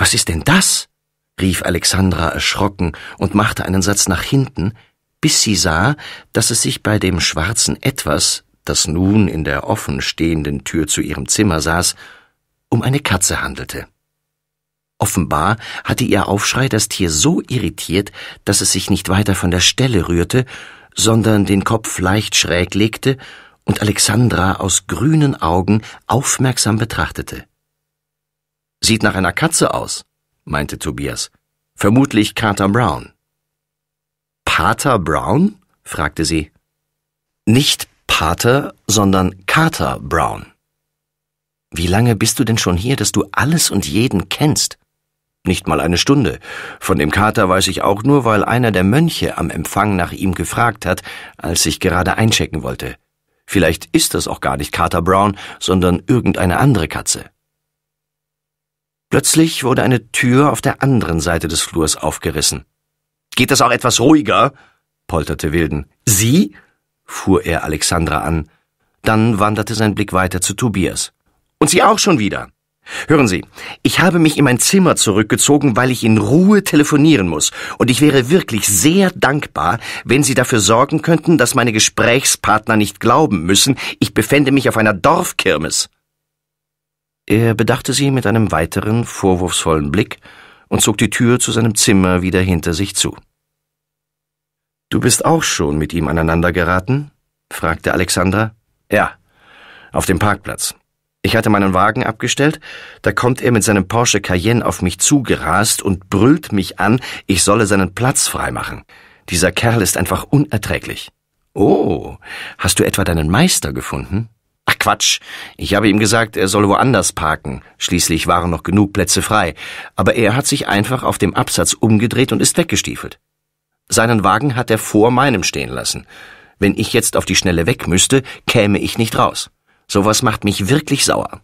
Was ist denn das? rief Alexandra erschrocken und machte einen Satz nach hinten, bis sie sah, dass es sich bei dem schwarzen Etwas, das nun in der offen stehenden Tür zu ihrem Zimmer saß, um eine Katze handelte. Offenbar hatte ihr Aufschrei das Tier so irritiert, dass es sich nicht weiter von der Stelle rührte, sondern den Kopf leicht schräg legte und Alexandra aus grünen Augen aufmerksam betrachtete. Sieht nach einer Katze aus, meinte Tobias. Vermutlich Carter Brown. Pater Brown? fragte sie. Nicht Pater, sondern Carter Brown. Wie lange bist du denn schon hier, dass du alles und jeden kennst? Nicht mal eine Stunde. Von dem Kater weiß ich auch nur, weil einer der Mönche am Empfang nach ihm gefragt hat, als ich gerade einchecken wollte. Vielleicht ist das auch gar nicht Carter Brown, sondern irgendeine andere Katze. Plötzlich wurde eine Tür auf der anderen Seite des Flurs aufgerissen. Geht das auch etwas ruhiger? polterte Wilden. Sie? fuhr er Alexandra an. Dann wanderte sein Blick weiter zu Tobias. Und Sie auch schon wieder. Hören Sie, ich habe mich in mein Zimmer zurückgezogen, weil ich in Ruhe telefonieren muss, und ich wäre wirklich sehr dankbar, wenn Sie dafür sorgen könnten, dass meine Gesprächspartner nicht glauben müssen, ich befände mich auf einer Dorfkirmes. Er bedachte sie mit einem weiteren, vorwurfsvollen Blick und zog die Tür zu seinem Zimmer wieder hinter sich zu. Du bist auch schon mit ihm aneinandergeraten? fragte Alexandra. Ja, auf dem Parkplatz. Ich hatte meinen Wagen abgestellt, da kommt er mit seinem Porsche Cayenne auf mich zugerast und brüllt mich an, ich solle seinen Platz freimachen. Dieser Kerl ist einfach unerträglich. Oh, hast du etwa deinen Meister gefunden? Ach Quatsch, ich habe ihm gesagt, er soll woanders parken, schließlich waren noch genug Plätze frei, aber er hat sich einfach auf dem Absatz umgedreht und ist weggestiefelt. Seinen Wagen hat er vor meinem stehen lassen. Wenn ich jetzt auf die Schnelle weg müsste, käme ich nicht raus. Sowas macht mich wirklich sauer.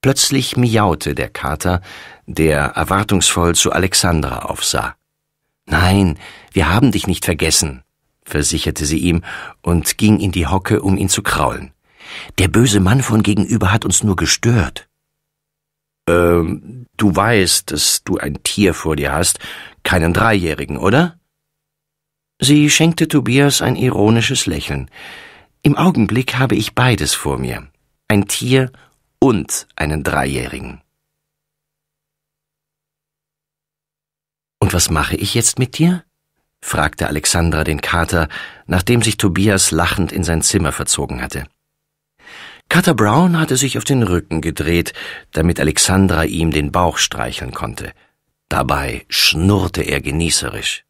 Plötzlich miaute der Kater, der erwartungsvoll zu Alexandra aufsah. Nein, wir haben dich nicht vergessen, versicherte sie ihm und ging in die Hocke, um ihn zu kraulen. Der böse Mann von gegenüber hat uns nur gestört. Ähm, du weißt, dass du ein Tier vor dir hast, keinen Dreijährigen, oder? Sie schenkte Tobias ein ironisches Lächeln. Im Augenblick habe ich beides vor mir. Ein Tier und einen Dreijährigen. Und was mache ich jetzt mit dir? fragte Alexandra den Kater, nachdem sich Tobias lachend in sein Zimmer verzogen hatte. Kater Brown hatte sich auf den Rücken gedreht, damit Alexandra ihm den Bauch streicheln konnte. Dabei schnurrte er genießerisch.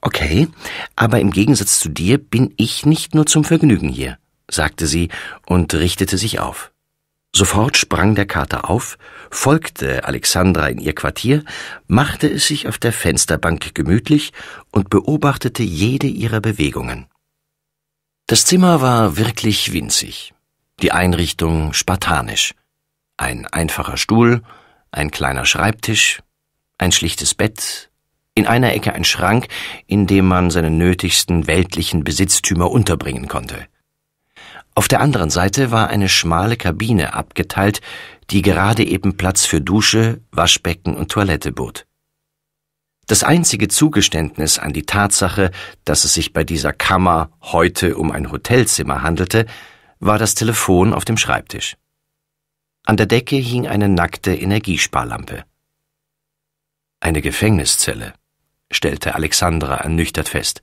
Okay, aber im Gegensatz zu dir bin ich nicht nur zum Vergnügen hier, sagte sie und richtete sich auf. Sofort sprang der Kater auf, folgte Alexandra in ihr Quartier, machte es sich auf der Fensterbank gemütlich und beobachtete jede ihrer Bewegungen. Das Zimmer war wirklich winzig, die Einrichtung spartanisch. Ein einfacher Stuhl, ein kleiner Schreibtisch, ein schlichtes Bett, in einer Ecke ein Schrank, in dem man seine nötigsten weltlichen Besitztümer unterbringen konnte. Auf der anderen Seite war eine schmale Kabine abgeteilt, die gerade eben Platz für Dusche, Waschbecken und Toilette bot. Das einzige Zugeständnis an die Tatsache, dass es sich bei dieser Kammer heute um ein Hotelzimmer handelte, war das Telefon auf dem Schreibtisch. An der Decke hing eine nackte Energiesparlampe. Eine Gefängniszelle, stellte Alexandra ernüchtert fest.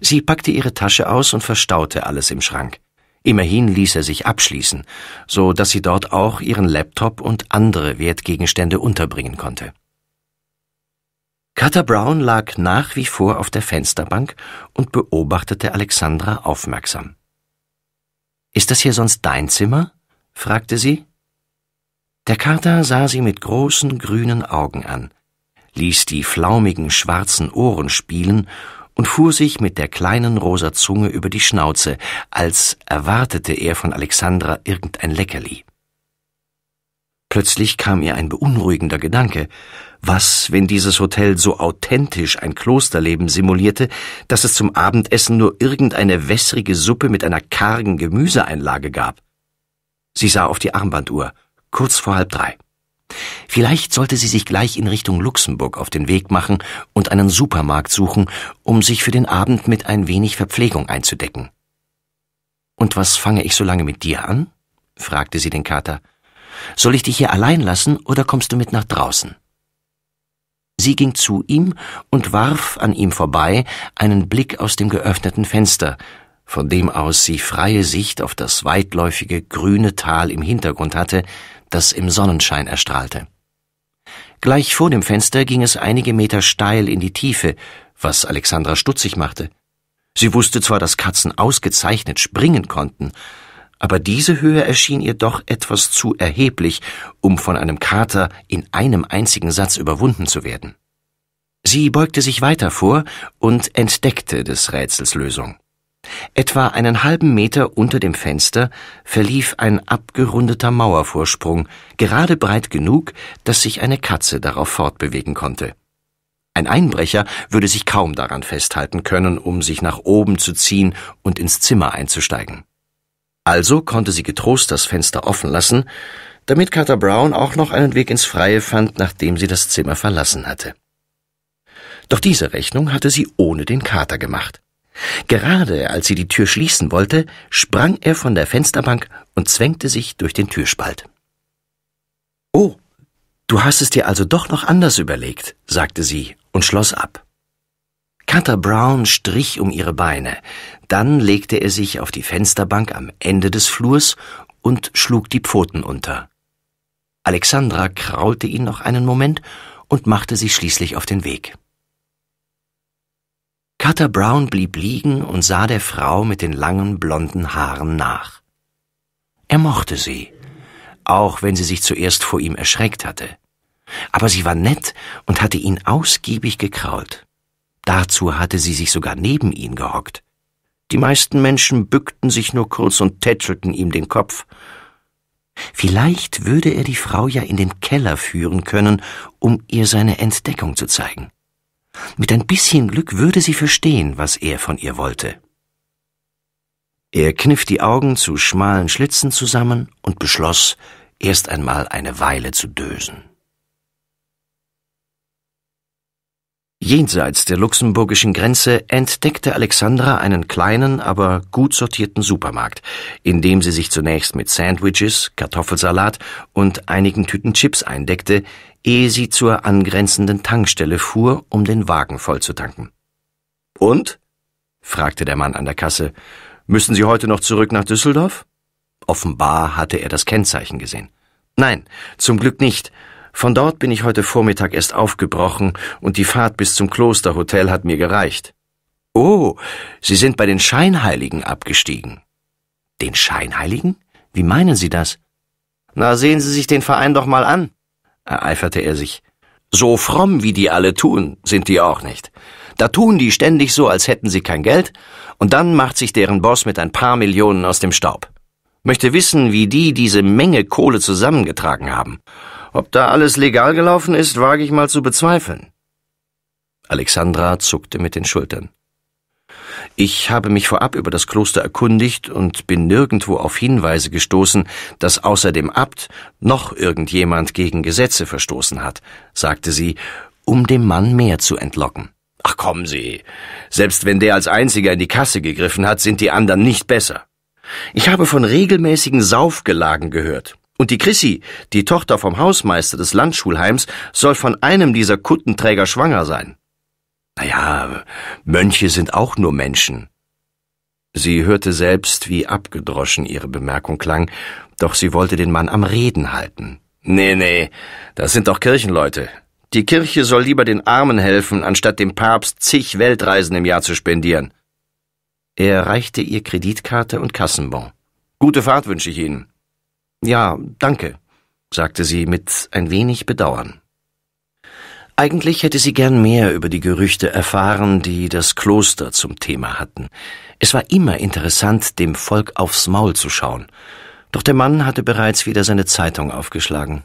Sie packte ihre Tasche aus und verstaute alles im Schrank. Immerhin ließ er sich abschließen, so dass sie dort auch ihren Laptop und andere Wertgegenstände unterbringen konnte. Carter Brown lag nach wie vor auf der Fensterbank und beobachtete Alexandra aufmerksam. Ist das hier sonst dein Zimmer? fragte sie. Der Kater sah sie mit großen grünen Augen an, ließ die flaumigen schwarzen Ohren spielen und fuhr sich mit der kleinen rosa Zunge über die Schnauze, als erwartete er von Alexandra irgendein Leckerli. Plötzlich kam ihr ein beunruhigender Gedanke. Was, wenn dieses Hotel so authentisch ein Klosterleben simulierte, dass es zum Abendessen nur irgendeine wässrige Suppe mit einer kargen Gemüseeinlage gab? Sie sah auf die Armbanduhr, kurz vor halb drei. Vielleicht sollte sie sich gleich in Richtung Luxemburg auf den Weg machen und einen Supermarkt suchen, um sich für den Abend mit ein wenig Verpflegung einzudecken. Und was fange ich so lange mit dir an? fragte sie den Kater. Soll ich dich hier allein lassen oder kommst du mit nach draußen? Sie ging zu ihm und warf an ihm vorbei einen Blick aus dem geöffneten Fenster, von dem aus sie freie Sicht auf das weitläufige grüne Tal im Hintergrund hatte, das im Sonnenschein erstrahlte. Gleich vor dem Fenster ging es einige Meter steil in die Tiefe, was Alexandra stutzig machte. Sie wusste zwar, dass Katzen ausgezeichnet springen konnten, aber diese Höhe erschien ihr doch etwas zu erheblich, um von einem Kater in einem einzigen Satz überwunden zu werden. Sie beugte sich weiter vor und entdeckte des Rätsels Lösung. Etwa einen halben Meter unter dem Fenster verlief ein abgerundeter Mauervorsprung, gerade breit genug, dass sich eine Katze darauf fortbewegen konnte. Ein Einbrecher würde sich kaum daran festhalten können, um sich nach oben zu ziehen und ins Zimmer einzusteigen. Also konnte sie getrost das Fenster offen lassen, damit Carter Brown auch noch einen Weg ins Freie fand, nachdem sie das Zimmer verlassen hatte. Doch diese Rechnung hatte sie ohne den Kater gemacht. Gerade als sie die Tür schließen wollte, sprang er von der Fensterbank und zwängte sich durch den Türspalt. Oh, du hast es dir also doch noch anders überlegt, sagte sie und schloss ab. Cutter Brown strich um ihre Beine, dann legte er sich auf die Fensterbank am Ende des Flurs und schlug die Pfoten unter. Alexandra kraulte ihn noch einen Moment und machte sich schließlich auf den Weg. Carter Brown blieb liegen und sah der Frau mit den langen blonden Haaren nach. Er mochte sie, auch wenn sie sich zuerst vor ihm erschreckt hatte. Aber sie war nett und hatte ihn ausgiebig gekraut. Dazu hatte sie sich sogar neben ihn gehockt. Die meisten Menschen bückten sich nur kurz und tätschelten ihm den Kopf. Vielleicht würde er die Frau ja in den Keller führen können, um ihr seine Entdeckung zu zeigen. Mit ein bisschen Glück würde sie verstehen, was er von ihr wollte. Er kniff die Augen zu schmalen Schlitzen zusammen und beschloss, erst einmal eine Weile zu dösen. Jenseits der luxemburgischen Grenze entdeckte Alexandra einen kleinen, aber gut sortierten Supermarkt, in dem sie sich zunächst mit Sandwiches, Kartoffelsalat und einigen Tüten Chips eindeckte, ehe sie zur angrenzenden Tankstelle fuhr, um den Wagen vollzutanken. Und? fragte der Mann an der Kasse. Müssen Sie heute noch zurück nach Düsseldorf? Offenbar hatte er das Kennzeichen gesehen. Nein, zum Glück nicht. Von dort bin ich heute Vormittag erst aufgebrochen und die Fahrt bis zum Klosterhotel hat mir gereicht. Oh, Sie sind bei den Scheinheiligen abgestiegen. Den Scheinheiligen? Wie meinen Sie das? Na, sehen Sie sich den Verein doch mal an, ereiferte er sich. So fromm, wie die alle tun, sind die auch nicht. Da tun die ständig so, als hätten sie kein Geld, und dann macht sich deren Boss mit ein paar Millionen aus dem Staub. Möchte wissen, wie die diese Menge Kohle zusammengetragen haben. Ob da alles legal gelaufen ist, wage ich mal zu bezweifeln. Alexandra zuckte mit den Schultern. Ich habe mich vorab über das Kloster erkundigt und bin nirgendwo auf Hinweise gestoßen, dass außer dem Abt noch irgendjemand gegen Gesetze verstoßen hat, sagte sie, um dem Mann mehr zu entlocken. Ach kommen Sie, selbst wenn der als einziger in die Kasse gegriffen hat, sind die anderen nicht besser. Ich habe von regelmäßigen Saufgelagen gehört. Und die Chrissy, die Tochter vom Hausmeister des Landschulheims, soll von einem dieser Kuttenträger schwanger sein. Naja, Mönche sind auch nur Menschen. Sie hörte selbst, wie abgedroschen ihre Bemerkung klang, doch sie wollte den Mann am Reden halten. Nee, nee, das sind doch Kirchenleute. Die Kirche soll lieber den Armen helfen, anstatt dem Papst zig Weltreisen im Jahr zu spendieren. Er reichte ihr Kreditkarte und Kassenbon. Gute Fahrt wünsche ich Ihnen. Ja, danke, sagte sie mit ein wenig Bedauern. Eigentlich hätte sie gern mehr über die Gerüchte erfahren, die das Kloster zum Thema hatten. Es war immer interessant, dem Volk aufs Maul zu schauen. Doch der Mann hatte bereits wieder seine Zeitung aufgeschlagen.